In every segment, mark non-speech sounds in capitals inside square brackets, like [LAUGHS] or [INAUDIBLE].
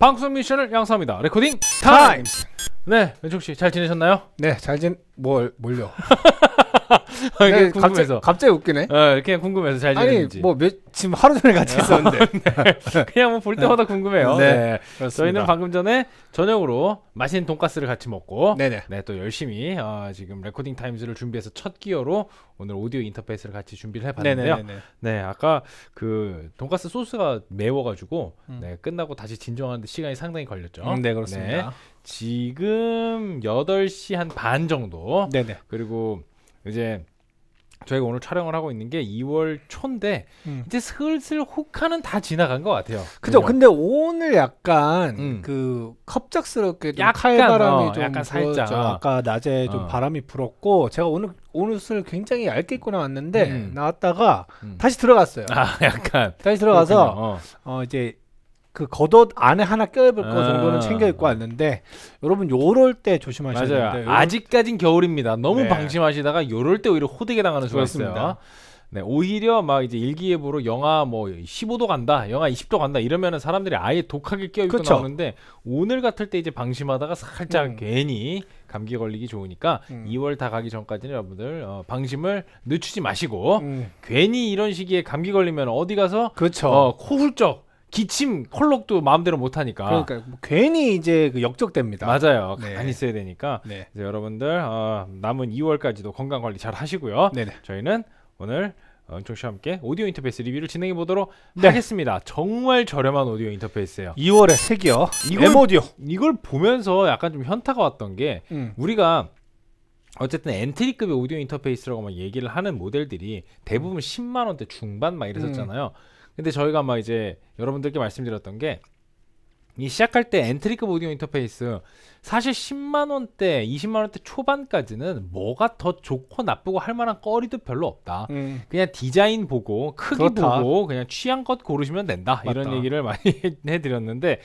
방송 미션을 양성합니다. 레코딩 타임스. 네, 왼쪽 씨 잘 지내셨나요? 네, 잘 지. 뭘 몰려. 그냥 [LAUGHS] 아, 네, 갑자기, 갑자기 웃기네. 어, 네, 그냥 궁금해서 잘 지내는지. 아니 뭐 몇, 지금 하루 전에 같이 아, 있었는데 네. [LAUGHS] 그냥 뭐 볼 때마다 궁금해요. 네, 네. 그렇습니다. 저희는 방금 전에 저녁으로 맛있는 돈가스를 같이 먹고 네네. 네, 또 열심히 어, 지금 레코딩 타임즈를 준비해서 첫 기어로 오늘 오디오 인터페이스를 같이 준비를 해봤는데요. 네 아까 그 돈가스 소스가 매워가지고 음. 네, 끝나고 다시 진정하는데 시간이 상당히 걸렸죠. 음, 네 그렇습니다. 네. 지금 8시 한 반 정도 네네. 그리고 이제 저희가 오늘 촬영을 하고 있는 게 2월 초인데 음. 이제 슬슬 혹하는 다 지나간 것 같아요. 그죠? 근데 오늘 약간 음. 그 컵작스럽게 좀 약간, 칼바람이 어, 좀 약간 살짝 불 아까 낮에 좀 어. 바람이 불었고 제가 오늘 옷을 굉장히 얇게 입고 나왔는데 음. 나왔다가 음. 다시 들어갔어요. 아, [LAUGHS] 약간 다시 들어가서 어. 어 이제 그 겉옷 안에 하나 껴입을 거 정도는 아. 챙겨 입고 왔는데 여러분 요럴 때 조심하셔야 맞아요. 아직까진 겨울입니다. 너무 네. 방심하시다가 요럴 때 오히려 호되게 당하는 수가 있습니다. 네, 오히려 막 이제 일기예보로 영하 뭐 15도 간다, 영하 20도 간다 이러면은 사람들이 아예 독하게 껴입고 그쵸? 나오는데 오늘 같을 때 이제 방심하다가 살짝 음. 괜히 감기 걸리기 좋으니까 음. 2월 다 가기 전까지는 여러분들 어, 방심을 늦추지 마시고 음. 괜히 이런 시기에 감기 걸리면 어디 가서 그쵸. 어, 코 훌쩍 기침 콜록도 마음대로 못 하니까 그러니까 뭐 괜히 이제 그 역적됩니다. 맞아요. 네. 가만히 있어야 되니까 네. 이제 여러분들 어, 남은 2월까지도 건강 관리 잘 하시고요. 네네. 저희는 오늘 은총 씨와 함께 오디오 인터페이스 리뷰를 진행해 보도록 네. 하겠습니다. 정말 저렴한 오디오 인터페이스예요. 2월에 색이 M 오디오. 이걸 보면서 약간 좀 현타가 왔던 게 음. 우리가 어쨌든 엔트리급의 오디오 인터페이스라고 막 얘기를 하는 모델들이 대부분 음. 10만 원대 중반 막 이랬었잖아요. 음. 근데 저희가 막 이제 여러분들께 말씀드렸던 게 이 시작할 때엔트리크 오디오 인터페이스 사실 10만 원대, 20만 원대 초반까지는 뭐가 더 좋고 나쁘고 할 만한 거리도 별로 없다. 음. 그냥 디자인 보고 크기 그렇다. 보고 그냥 취향껏 고르시면 된다. 맞다. 이런 얘기를 많이 [LAUGHS] 해드렸는데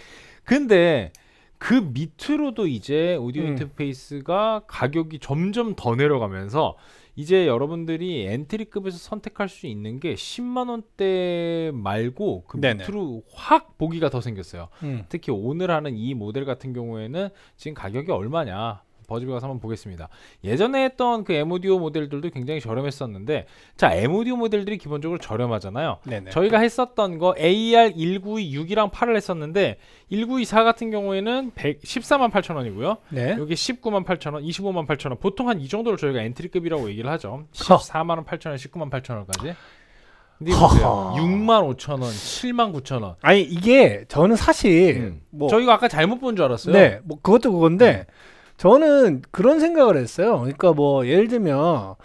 근데 그 밑으로도 이제 오디오 음. 인터페이스가 가격이 점점 더 내려가면서 이제 여러분들이 엔트리급에서 선택할 수 있는 게 10만 원대 말고 그 네네. 밑으로 확 보기가 더 생겼어요. 음. 특히 오늘 하는 이 모델 같은 경우에는 지금 가격이 얼마냐 버즈비 가서 한번 보겠습니다. 예전에 했던 그 에무디오 모델들도 굉장히 저렴했었는데 자 에무디오 모델들이 기본적으로 저렴하잖아요. 네네. 저희가 했었던 거 AR 1926이랑 8을 했었는데 1924 같은 경우에는 1 4 8 0 0 0 원이고요. 네. 여기 1 9 8 0 0 0 원, 2 5 8 0 0 0 원. 보통 한 이 정도로 저희가 엔트리급이라고 얘기를 하죠. 1 4 8 0 0 0 원, 1 9 8 0 0 0 원까지. 근데 보세요. 6만 5천 원, 7 9 0 0 0 원. 아니 이게 저는 사실 음. 뭐 저희가 아까 잘못 본 줄 알았어요. 네, 뭐 그것도 그건데. 음. 저는 그런 생각을 했어요. 그러니까 뭐 예를 들면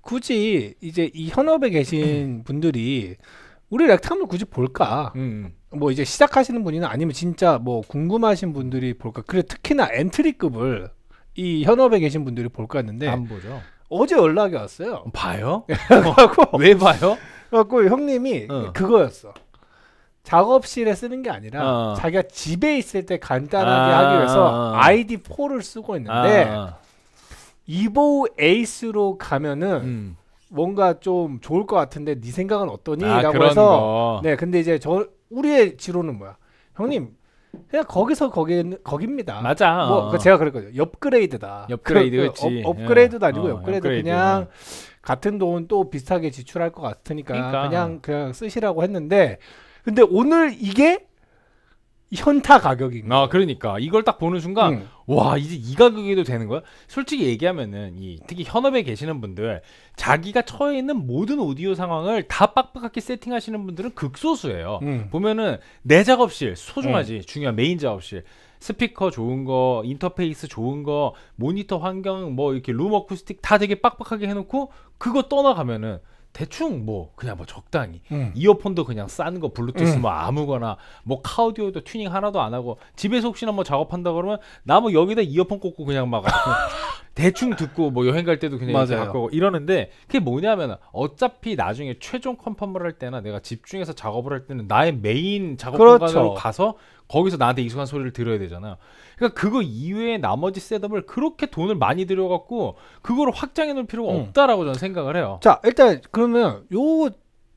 굳이 이제 이 현업에 계신 음. 분들이 우리 렉탐을 굳이 볼까? 음, 음. 뭐 이제 시작하시는 분이나 아니면 진짜 뭐 궁금하신 분들이 볼까? 그래 특히나 엔트리급을 이 현업에 계신 분들이 볼까 했는데 안 보죠. 어제 연락이 왔어요. 봐요? [LAUGHS] 왜 봐요? 그래갖고 형님이 어. 그거였어. 작업실에 쓰는 게 아니라 어. 자기가 집에 있을 때 간단하게 아, 하기 위해서 아. 아이디 4를 쓰고 있는데 아, 이보우 에이스로 가면은 음. 뭔가 좀 좋을 것 같은데 네 생각은 어떠니라고 아, 해서 거. 네 근데 이제 저 우리의 지로는 뭐야 형님 그냥 거기서 거기 거깁니다 맞아 뭐 어. 그 제가 그랬거든요 업그레이드다 업그레이드 그, 그, 업, 예. 그레이드도 아니고 어, 업그레이드, 업그레이드 그냥 같은 돈 또 비슷하게 지출할 것 같으니까 그러니까. 그냥 그냥 쓰시라고 했는데 근데 오늘 이게 현타 가격인 아 그러니까 이걸 딱 보는 순간 응. 음. 와 이제 이 가격에도 되는 거야? 솔직히 얘기하면은 이 특히 현업에 계시는 분들 자기가 처해 있는 모든 오디오 상황을 다 빡빡하게 세팅하시는 분들은 극소수예요. 응. 음. 보면은 내 작업실 소중하지 응. 음. 중요한 메인 작업실 스피커 좋은 거, 인터페이스 좋은 거, 모니터 환경 뭐 이렇게 룸 어쿠스틱 다 되게 빡빡하게 해놓고 그거 떠나가면은 대충 뭐 그냥 뭐 적당히 음. 이어폰도 그냥 싼 거 블루투스 음. 뭐 아무거나 뭐카우디오도 튜닝 하나도 안 하고 집에서 혹시나 뭐 작업한다 그러면 나 뭐 여기다 이어폰 꽂고 그냥 막 [LAUGHS] 대충 듣고 뭐 여행 갈 때도 그냥 맞아요. 이렇게 바고 이러는데 그게 뭐냐면 어차피 나중에 최종 컨펌을 할 때나 내가 집중해서 작업을 할 때는 나의 메인 작업 그렇죠. 공간으로 가서 거기서 나한테 익숙한 소리를 들어야 되잖아. 그러니까 그거 이외에 나머지 셋업을 그렇게 돈을 많이 들여갖고 그거를 확장해 놓을 필요가 음. 없다라고 저는 생각을 해요. 자 일단 그러면 요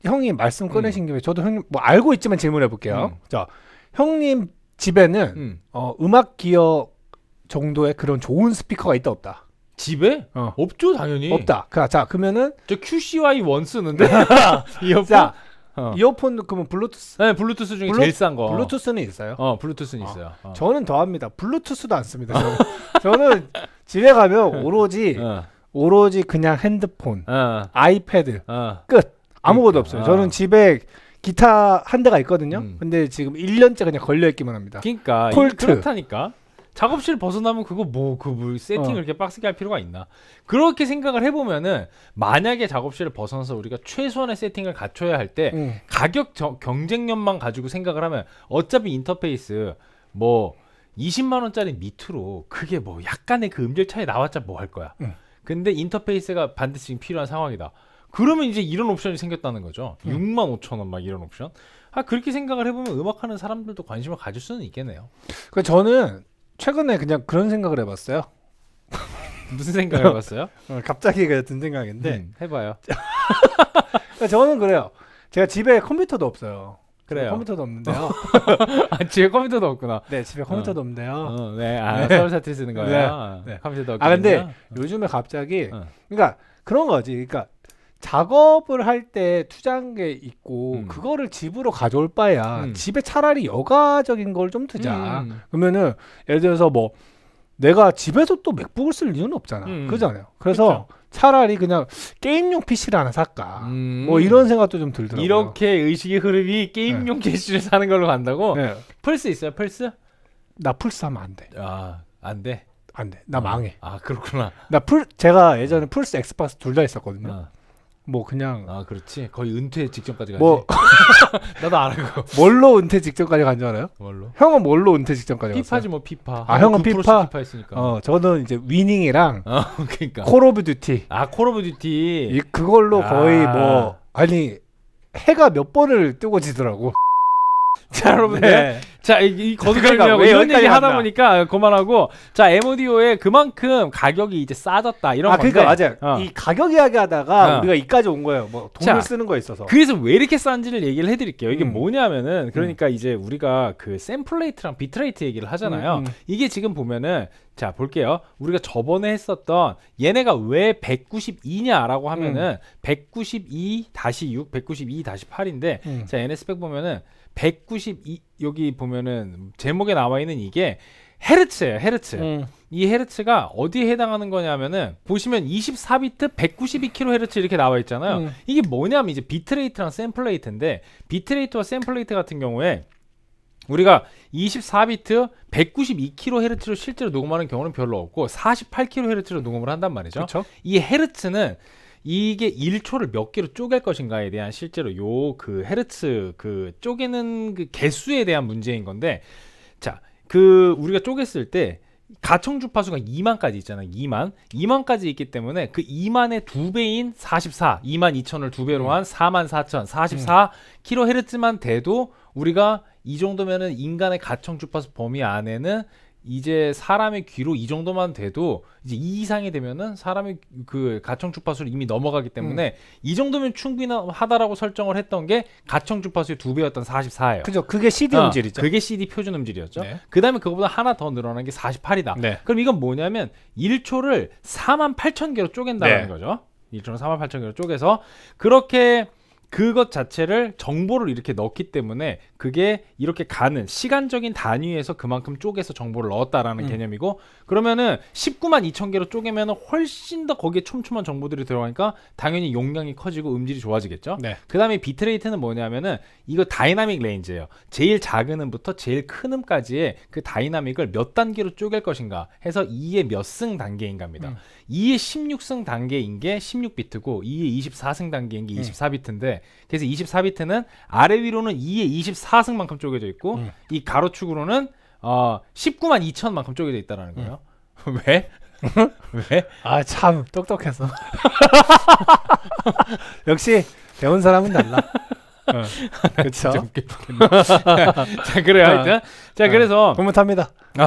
형이 말씀 음. 꺼내신 음. 김에 저도 형님 뭐 알고 있지만 질문해 볼게요. 음. 자 형님 집에는 음. 어, 음악 기어 정도의 그런 좋은 스피커가 있다 없다. 집에? 어. 없죠 당연히. 없다. 자, 그, 자 그러면은 저 QCY 원 쓰는데 [LAUGHS] [LAUGHS] 이어폰. 자, 어. 이어폰 그러면 블루투스? 네, 블루투스 중에 블루, 제일 싼 거. 블루투스는 있어요? 어, 블루투스는 어. 있어요. 아, 어. 저는 더합니다. 블루투스도 안 씁니다. 저는, [LAUGHS] 저는 집에 가면 오로지 오로지 그냥 핸드폰, 아이패드 끝 아무것도 그러니까. 없어요. 저는 아. 집에 기타 한 대가 있거든요. 음. 근데 지금 1년째 그냥 걸려 있기만 합니다. 그러니까 폴트 그렇다니까. 작업실 벗어나면 그거 뭐 그뭐 그 뭐 세팅을 어. 이렇게 빡세게 할 필요가 있나 그렇게 생각을 해보면은 만약에 작업실을 벗어나서 우리가 최소한의 세팅을 갖춰야 할때 음. 가격 저, 경쟁력만 가지고 생각을 하면 어차피 인터페이스 뭐 20만 원짜리 밑으로 그게 뭐 약간의 그 음질 차이 나왔자 뭐 할 거야 음. 근데 인터페이스가 반드시 필요한 상황이다 그러면 이제 이런 옵션이 생겼다는 거죠 음. 6만 5천 원막 이런 옵션 아 그렇게 생각을 해보면 음악하는 사람들도 관심을 가질 수는 있겠네요. 그 그러니까 저는 최근에 그냥 그런 생각을 해봤어요. [LAUGHS] 무슨 생각을 해봤어요? [LAUGHS] 어, 갑자기 그냥 든 생각인데 음, 해봐요. [LAUGHS] 그러니까 저는 그래요. 제가 집에 컴퓨터도 없어요. 그래요. 컴퓨터도 없는데요. 어. 아, 집에 컴퓨터도 없구나. 네, 집에 컴퓨터도 어. 없는데요. 어, 네, 아, 네. 서울 사투리 쓰는 네. 거예요. 네. 네. 컴퓨터도 없고. 아, 근데 요즘에 갑자기, 어. 그러니까 그런 거지. 그러니까 작업을 할 때 투자한 게 있고 음. 그거를 집으로 가져올 바야 음. 집에 차라리 여가적인 걸 좀 두자 음. 그러면은 예를 들어서 뭐 내가 집에서 또 맥북을 쓸 이유는 없잖아 음. 그잖아요 그래서 그쵸? 차라리 그냥 게임용 PC를 하나 살까 음. 뭐 이런 생각도 좀 들더라고요 이렇게 의식의 흐름이 게임용 네. PC를 사는 걸로 간다고 네. 플스 있어요 플스 나 플스 하면 안돼아안돼 안 돼나 아, 아. 망해 아 그렇구나 나 풀 제가 예전에 플스 엑스박스 둘 다 있었거든요 아. 뭐 그냥 아 그렇지 거의 은퇴 직전까지 갔네 뭐 [LAUGHS] 나도 알아 그거 뭘로 은퇴 직전까지 간 줄 알아요? 뭘로? 형은 뭘로 은퇴 직전까지 갔어요? 피파지 뭐 피파 아 형은 아, 그 피파? 피파 했으니까 어 저는 이제 위닝이랑 어, [LAUGHS] 그러니까 콜 오브 듀티 아 콜 오브 듀티 이, 그걸로 아. 거의 뭐 아니 해가 몇 번을 뜨고 지더라고 [LAUGHS] 자 여러분들 네. 자이 거두절미하고 이런 얘기 하다 보니까 그만하고 자 m o d o 에 그만큼 가격이 이제 싸졌다 이런 아, 그러니까 건데 그러니까 맞아요 어. 이 가격 이야기 하다가 어. 우리가 이까지 온 거예요 뭐 돈을 자, 쓰는 거에 있어서 그래서 왜 이렇게 싼지를 얘기를 해드릴게요 이게 음. 뭐냐면은 그러니까 음. 이제 우리가 그 샘플레이트랑 비트레이트 얘기를 하잖아요 음, 음. 이게 지금 보면은 자 볼게요 우리가 저번에 했었던 얘네가 왜 192냐라고 하면은 192-6 음. 192-8인데 음. 자 얘네 스펙 보면은 192 여기 보면은 제목에 나와 있는 이게 헤르츠예요. 헤르츠. 음. 이 헤르츠가 어디에 해당하는 거냐면은 보시면 24비트 192kHz 이렇게 나와 있잖아요. 음. 이게 뭐냐면 이제 비트레이트랑 샘플레이트인데 비트레이트와 샘플레이트 같은 경우에 우리가 24비트 192kHz로 실제로 녹음하는 경우는 별로 없고 48kHz로 녹음을 한단 말이죠. 그쵸? 이 헤르츠는 이게 1초를 몇 개로 쪼갤 것인가에 대한 실제로 요 그 헤르츠 그 쪼개는 그 개수에 대한 문제인 건데 자, 그 우리가 쪼갰을 때 가청 주파수가 2만까지 있잖아요. 2만. 2만까지 있기 때문에 그 2만의 두 배인 44, 2만 2천을 두 배로 한 4만 4천, 44 음. 킬로헤르츠만 돼도 우리가 이 정도면은 인간의 가청 주파수 범위 안에는 이제 사람의 귀로 이 정도만 돼도 이제 이 이상이 되면은 사람의 그 가청 주파수를 이미 넘어가기 때문에 음. 이 정도면 충분하다라고 설정을 했던 게 가청 주파수의 두 배였던 44예요. 그죠. 그게 CD 어, 음질이죠. 그게 CD 표준 음질이었죠. 네. 그다음에 그거보다 하나 더 늘어난 게 48이다. 네. 그럼 이건 뭐냐면 1초를 4만 8천 개로 쪼갠다는 네. 거죠. 1초를 4만 8천 개로 쪼개서 그렇게 그것 자체를 정보를 이렇게 넣기 때문에 그게 이렇게 가는 시간적인 단위에서 그만큼 쪼개서 정보를 넣었다라는 음. 개념이고 그러면은 19만 2천 개로 쪼개면 훨씬 더 거기에 촘촘한 정보들이 들어가니까 당연히 용량이 커지고 음질이 좋아지겠죠. 네. 그다음에 비트레이트는 뭐냐면은 이거 다이나믹 레인지예요. 제일 작은 음부터 제일 큰 음까지의 그 다이나믹을 몇 단계로 쪼갤 것인가 해서 2의 몇 승 단계인가입니다. 음. 2의 16승 단계인 게 16비트고 2의 24승 단계인 게 24비트인데 그래서 24비트는 아래 위로는 2의 24승만큼 쪼개져 있고 음. 이 가로축으로는 어 19만 2천만큼 쪼개져 있다라는 거예요. 음. [LAUGHS] 왜? [LAUGHS] 왜? 아 참 똑똑해서 [LAUGHS] 역시 배운 사람은 달라. 어. 어 그쵸렇네자 그래 하여튼 자 어. 그래서 고맙합니다 어.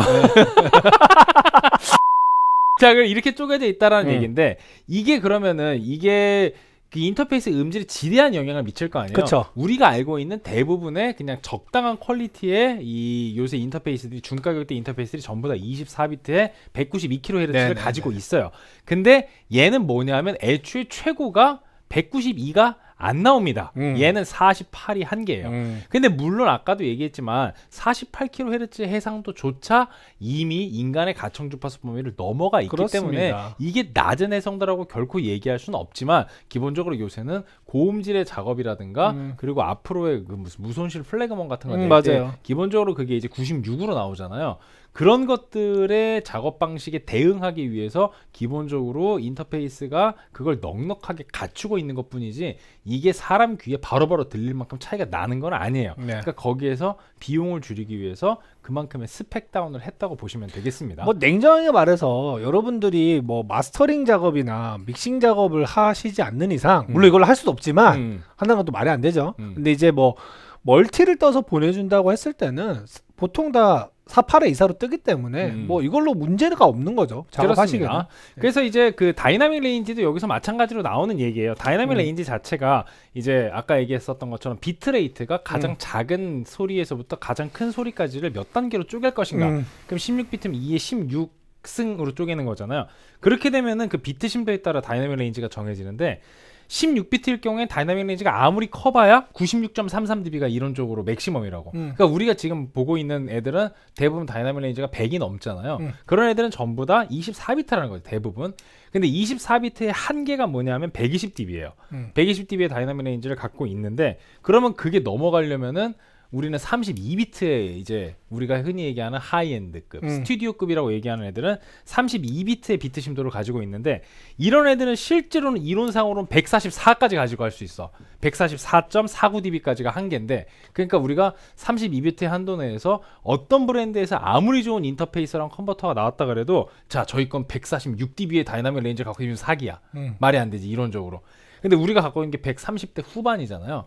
장을 이렇게 쪼개져 있다라는 음. 얘기인데 이게 그러면은 이게 그 인터페이스 음질에 지대한 영향을 미칠 거 아니에요. 그쵸. 우리가 알고 있는 대부분의 그냥 적당한 퀄리티의 이 요새 인터페이스들이 중가격대 인터페이스들이 전부 다 24비트에 192kHz를 네네네. 가지고 네. 있어요. 근데 얘는 뭐냐면 애초에 최고가 192가 안 나옵니다. 음. 얘는 48이 한계예요. 음. 근데 물론 아까도 얘기했지만 48kHz 해상도조차 이미 인간의 가청 주파수 범위를 넘어가 있기 그렇습니다. 때문에 이게 낮은 해상도라고 결코 얘기할 수는 없지만 기본적으로 요새는 고음질의 작업이라든가 음. 그리고 앞으로의 그 무슨 무손실 플래그먼 같은 거 음, 때 기본적으로 그게 이제 96으로 나오잖아요. 그런 것들의 작업 방식에 대응하기 위해서 기본적으로 인터페이스가 그걸 넉넉하게 갖추고 있는 것 뿐이지 이게 사람 귀에 바로바로 들릴 만큼 차이가 나는 건 아니에요. 네. 그러니까 거기에서 비용을 줄이기 위해서 그만큼의 스펙 다운을 했다고 보시면 되겠습니다. 뭐 냉정하게 말해서 여러분들이 뭐 마스터링 작업이나 믹싱 작업을 하시지 않는 이상 음. 물론 이걸 할 수도 없지만 음. 한다는 것도 말이 안 되죠. 음. 근데 이제 뭐 멀티를 떠서 보내준다고 했을 때는 보통 다 사팔의 이사로 뜨기 때문에 음. 뭐 이걸로 문제가 없는 거죠. 작업하시면. 네. 그래서 이제 그 다이나믹 레인지도 여기서 마찬가지로 나오는 얘기예요. 다이나믹 음. 레인지 자체가 이제 아까 얘기했었던 것처럼 비트레이트가 가장 음. 작은 소리에서부터 가장 큰 소리까지를 몇 단계로 쪼갤 것인가. 음. 그럼 16비트면 2에 16 승으로 쪼개는 거잖아요. 그렇게 되면은 그 비트 심도에 따라 다이나믹 레인지가 정해지는데 16비트일 경우엔 다이나믹 레인지가 아무리 커봐야 96.33dB가 이론적으로 맥시멈이라고. 음. 그러니까 우리가 지금 보고 있는 애들은 대부분 다이나믹 레인지가 100이 넘잖아요. 음. 그런 애들은 전부 다 24비트라는 거죠, 대부분. 근데 24비트의 한계가 뭐냐면 120dB예요. 음. 120dB의 다이나믹 레인지를 갖고 있는데 그러면 그게 넘어가려면은 우리는 3 2비트에 이제 우리가 흔히 얘기하는 하이엔드급 음. 스튜디오급이라고 얘기하는 애들은 32비트의 비트 심도를 가지고 있는데 이런 애들은 실제로는 이론상으로는 144까지 가지고 갈수 있어 144.49dB까지가 한계인데 그러니까 우리가 32비트의 한도 내에서 어떤 브랜드에서 아무리 좋은 인터페이스랑 컨버터가 나왔다 그래도 자 저희 건 146dB의 다이나믹 레인지 를 갖고 있는 사기야 음. 말이 안 되지 이론적으로 근데 우리가 갖고 있는 게 130대 후반이잖아요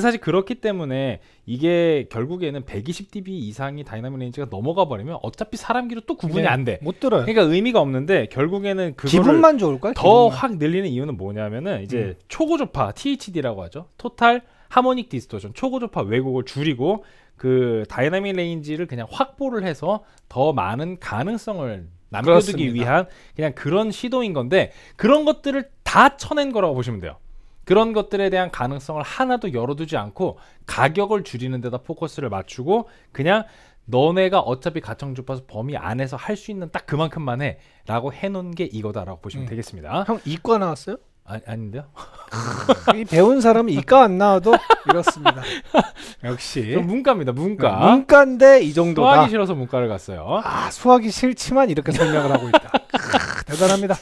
사실 그렇기 때문에 이게 결국에는 120dB 이상이 다이나믹 레인지가 넘어가 버리면 어차피 사람 귀로 또 구분이 네, 안 돼. 못 들어요. 그러니까 의미가 없는데 결국에는 그 기분만 좋을까? 더확 늘리는 이유는 뭐냐면은 이제 음. 초고조파 THD라고 하죠. 토탈 하모닉 디스토션 초고조파 왜곡을 줄이고 그 다이나믹 레인지를 그냥 확보를 해서 더 많은 가능성을 남겨두기 그렇습니다. 위한 그냥 그런 시도인 건데 그런 것들을 다 쳐낸 거라고 보시면 돼요. 그런 것들에 대한 가능성을 하나도 열어두지 않고 가격을 줄이는 데다 포커스를 맞추고 그냥 너네가 어차피 가청 주파수 범위 안에서 할 수 있는 딱 그만큼만 해 라고 해놓은 게 이거다라고 보시면 음. 되겠습니다 형 이과 나왔어요? 아, 아닌데요? [LAUGHS] 이 배운 사람이 이과 안 나와도 이렇습니다 [LAUGHS] 역시 문과입니다 문과 네, 문과인데 이 정도다 수학이 싫어서 문과를 갔어요 아. 아 수학이 싫지만 이렇게 설명을 하고 있다 대단합니다.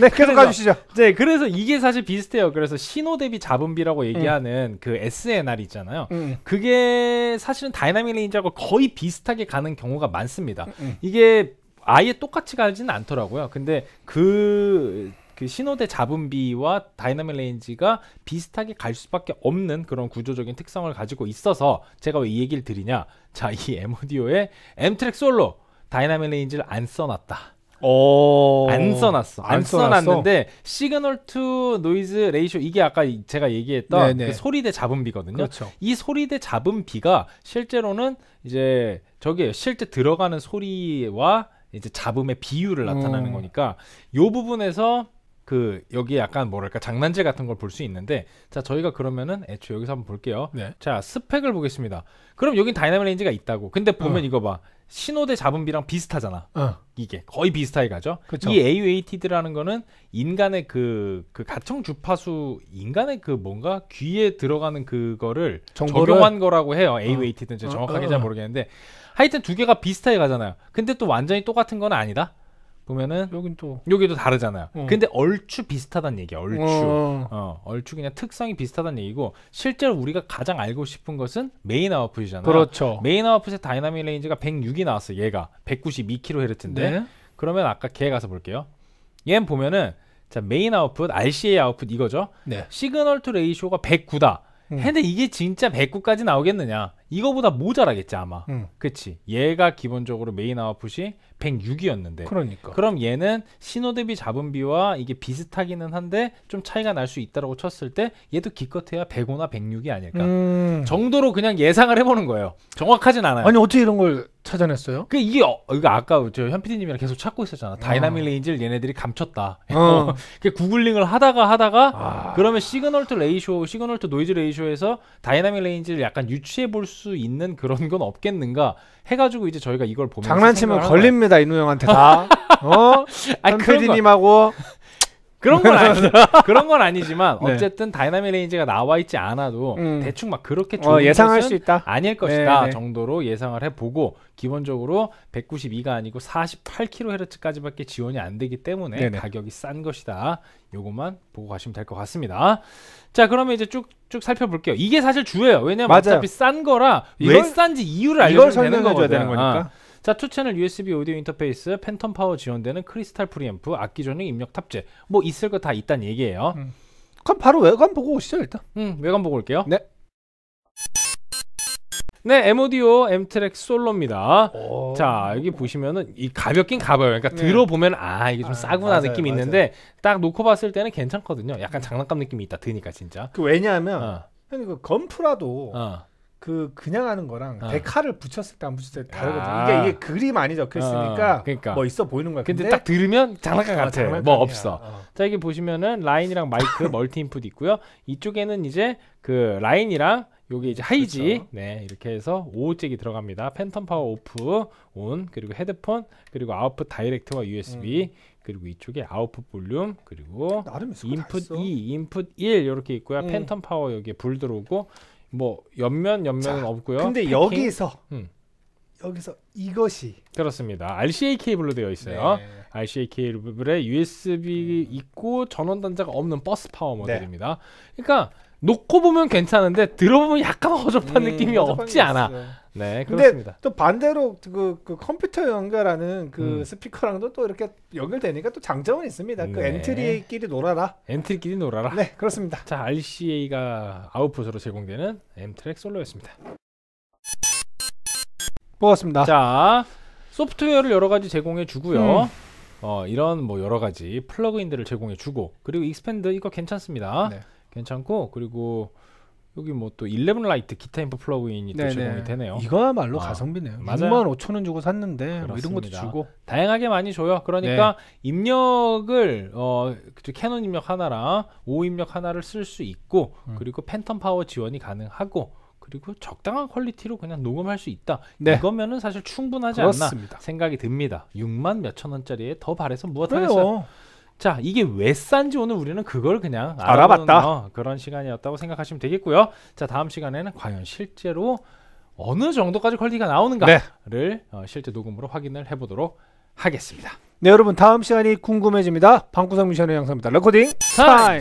네, 계속 가주시죠. 네, 그래서 이게 사실 비슷해요. 그래서 신호 대비 잡음비라고 음. 얘기하는 그 음. 그 SNR 있잖아요. 음. 그게 사실은 다이나믹 레인지하고 거의 비슷하게 가는 경우가 많습니다. 음. 음. 이게 아예 똑같이 가지는 않더라고요. 근데 그, 그 신호대 잡음비와 다이나믹 레인지가 비슷하게 갈 수밖에 없는 그런 구조적인 특성을 가지고 있어서 제가 왜 이 얘기를 드리냐. 자, 이에모디오에 엠트랙 솔로 다이나믹 레인지를 안 써놨다. 오... 어. 안 써놨어. 안, 안 써놨는데 시그널 투 노이즈 레이쇼 이게 아까 제가 얘기했던 네, 네. 그 소리 대 잡음비거든요. 그렇죠. 이 소리 대 잡음비가 실제로는 이제 저게 실제 들어가는 소리와 이제 잡음의 비율을 나타내는 음... 거니까 요 부분에서 그 여기 약간 뭐랄까 장난질 같은 걸 볼 수 있는데 자 저희가 그러면은 애초에 여기서 한번 볼게요 네. 자 스펙을 보겠습니다 그럼 여긴 다이나믹 레인지가 있다고 근데 보면 어. 이거 봐 신호대 잡음비랑 비슷하잖아 어. 이게 거의 비슷하게 가죠 그쵸. 이 AUATD라는 거는 인간의 그, 그 가청 주파수 인간의 그 뭔가 귀에 들어가는 그거를 정보를? 적용한 거라고 해요 어. AUATD는 어. 정확하게 어, 잘 어. 모르겠는데 하여튼 두 개가 비슷하게 가잖아요 근데 또 완전히 똑같은 건 아니다 보면은 여긴 또 여기도 다르잖아요. 어. 근데 얼추 비슷하단 얘기야. 얼추. 어. 어. 얼추 그냥 특성이 비슷하단 얘기고 실제로 우리가 가장 알고 싶은 것은 메인 아웃풋이잖아요. 그렇죠. 메인 아웃풋의 다이나믹 레인지가 106이 나왔어. 얘가 192kHz인데. 네. 그러면 아까 걔 가서 볼게요. 얘 보면은 자, 메인 아웃풋, RCA 아웃풋 이거죠. 네. 시그널 투 레이쇼가 109다. 음. 근데 이게 진짜 109까지 나오겠느냐? 이거보다 모자라겠지 아마. 음. 그치. 얘가 기본적으로 메인 아웃풋이 106이었는데. 그러니까. 그럼 얘는 신호 대비 잡은 비와 이게 비슷하기는 한데 좀 차이가 날 수 있다라고 쳤을 때 얘도 기껏해야 105나 106이 아닐까. 음. 정도로 그냥 예상을 해보는 거예요. 정확하진 않아요. 아니 어떻게 이런 걸 찾아냈어요? 그 이게 어, 이거 아까 저현 PD님이랑 계속 찾고 있었잖아. 다이나믹 어. 레인지를 얘네들이 감췄다. 어. 그 [LAUGHS] 구글링을 하다가 하다가 아. 그러면 시그널 투 레이쇼, 시그널 투 노이즈 레이쇼에서 다이나믹 레인지를 약간 유추해 볼 수 있는 그런 건 없겠는가 해가지고 이제 저희가 이걸 보면 장난치면 걸립니다 이누 형한테 다. [LAUGHS] 어? 현 PD님하고 그런 건아니죠 [LAUGHS] 그런 건 아니지만 네. 어쨌든 다이나믹 레인지가 나와 있지 않아도 음. 대충 막 그렇게 어, 예상할 수 있다. 아닐 네, 것이다 네 정도로 예상을 해보고 기본적으로 192가 아니고 48kHz까지밖에 지원이 안 되기 때문에 네네. 네. 가격이 싼 것이다. 요것만 보고 가시면 될 것 같습니다. 자, 그러면 이제 쭉쭉 살펴볼게요. 이게 사실 주예요. 왜냐면 맞아요. 어차피 싼 거라 왜 싼지 이유를 알려주야 되는 거거든. 되는 거니까. 아. 자, 투채널 USB 오디오 인터페이스, 팬텀 파워 지원되는 크리스탈 프리앰프, 악기 전용 입력 탑재. 뭐 있을 거 다 있단 얘기예요. 음. 그럼 바로 외관 보고 오시죠, 일단. 음, 외관 보고 올게요. 네. 네, 에모디오 엠트렉 솔로입니다. 자, 여기 보시면은 이 가볍긴 가벼워요. 그러니까 네. 들어보면 아, 이게 좀 아, 싸구나 맞아요, 느낌이 맞아요. 있는데 딱 놓고 봤을 때는 괜찮거든요. 약간 음. 장난감 느낌이 있다. 드니까 진짜. 그 왜냐하면 어. 형님 그 건프라도 어. 그 그냥 하는 거랑 아. 데카를 붙였을 때 안 붙였을 때 다르거든요. 아. 그 이게 그림 많이 적혀 있으니까 어, 그러니까. 뭐 있어 보이는 거야. 근데, 근데 딱 들으면 장난감 아, 같아. 어, 뭐 없어. 어. 자 이게 보시면은 라인이랑 마이크 [LAUGHS] 멀티 인풋 있고요. 이쪽에는 이제 그 라인이랑 요게 이제 하이지 그렇죠. 네 이렇게 해서 5잭이 들어갑니다 팬텀 파워 오프 온 그리고 헤드폰 그리고 아웃풋 다이렉트와 USB 음. 그리고 이쪽에 아웃풋 볼륨 그리고 인풋 2 인풋 1 이렇게 있고요 음. 팬텀 파워 여기에 불 들어오고 뭐옆면옆면은 자, 없고요. 근데 패킹? 여기서 음. 여기서 이것이 그렇습니다. RCA 케이블로 되어 있어요. 네. RCA 케이블에 USB 음. 있고 전원 단자가 없는 버스 파워 모델입니다. 네. 그러니까 놓고 보면 괜찮은데 들어보면 약간 허접한 음, 느낌이 허접한 없지 않아. 네, 그렇습니다. 또 반대로 그, 그 컴퓨터 연결하는 그 음. 스피커랑도 또 이렇게 연결되니까 또 장점은 있습니다. 그 네. 그 엔트리끼리 놀아라. 엔트리끼리 놀아라. 네, 그렇습니다. 자, RCA가 아웃풋으로 제공되는 M트랙 솔로였습니다. 보았습니다. 자, 소프트웨어를 여러 가지 제공해 주고요. 음. 어, 이런 뭐 여러 가지 플러그인들을 제공해 주고 그리고 익스펜드 이거 괜찮습니다. 네. 괜찮고 그리고 여기 뭐 또 일레븐 라이트 기타 인프 플러그인이 또네 제공이 되네요. 이거야말로 아, 가성비네요. 맞 6만 5천 원 주고 샀는데 뭐 이런 것도 주고 다양하게 많이 줘요. 그러니까 네. 입력을 어 캐논 입력 하나랑 오 입력 하나를 쓸 수 있고 음. 그리고 팬텀 파워 지원이 가능하고 그리고 적당한 퀄리티로 그냥 녹음할 수 있다. 네. 이거면은 사실 충분하지 그렇습니다. 않나 생각이 듭니다. 6만 몇천 원짜리에 더바래서 무엇하겠어요? 자 이게 왜 싼지 오늘 우리는 그걸 그냥 알아봤다 어, 그런 시간이었다고 생각하시면 되겠고요 자 다음 시간에는 과연 실제로 어느 정도까지 퀄리티가 나오는가를 네. 어, 실제 녹음으로 확인을 해보도록 하겠습니다 네 여러분 다음 시간이 궁금해집니다 방구석 미션의 영상입니다 레코딩 타임